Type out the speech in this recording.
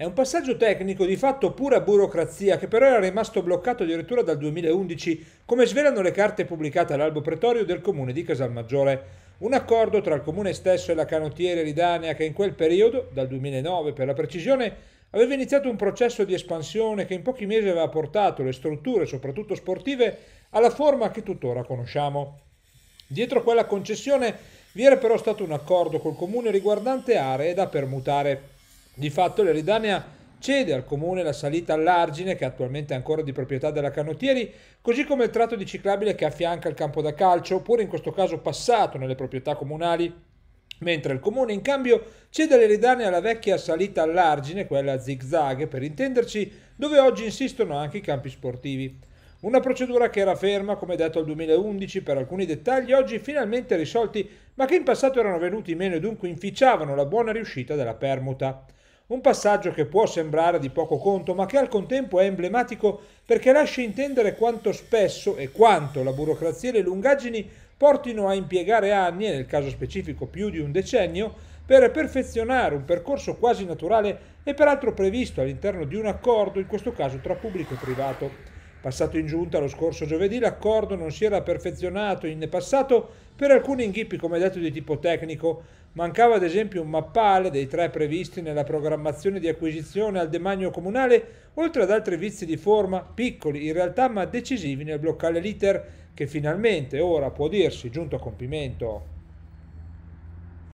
È un passaggio tecnico di fatto pura burocrazia che però era rimasto bloccato addirittura dal 2011, come svelano le carte pubblicate all'albo pretorio del comune di Casalmaggiore. Un accordo tra il comune stesso e la canottiere Ridanea che in quel periodo, dal 2009 per la precisione, aveva iniziato un processo di espansione che in pochi mesi aveva portato le strutture, soprattutto sportive, alla forma che tuttora conosciamo. Dietro quella concessione vi era però stato un accordo col comune riguardante aree da permutare. Di fatto l'Eridania cede al comune la salita all'argine, che attualmente è ancora di proprietà della Canottieri, così come il tratto di ciclabile che affianca il campo da calcio, oppure in questo caso passato nelle proprietà comunali, mentre il comune in cambio cede all'Eridane alla vecchia salita all'argine, quella a zigzag per intenderci, dove oggi insistono anche i campi sportivi. Una procedura che era ferma, come detto, al 2011 per alcuni dettagli oggi finalmente risolti, ma che in passato erano venuti meno e dunque inficiavano la buona riuscita della permuta. Un passaggio che può sembrare di poco conto, ma che al contempo è emblematico perché lascia intendere quanto spesso e quanto la burocrazia e le lungaggini portino a impiegare anni, e nel caso specifico più di un decennio, per perfezionare un percorso quasi naturale e peraltro previsto all'interno di un accordo, in questo caso tra pubblico e privato. Passato in giunta lo scorso giovedì, l'accordo non si era perfezionato in passato per alcuni inghippi, come detto, di tipo tecnico. Mancava ad esempio un mappale dei tre previsti nella programmazione di acquisizione al demanio comunale, oltre ad altri vizi di forma, piccoli in realtà ma decisivi nel bloccare l'iter, che finalmente ora può dirsi giunto a compimento.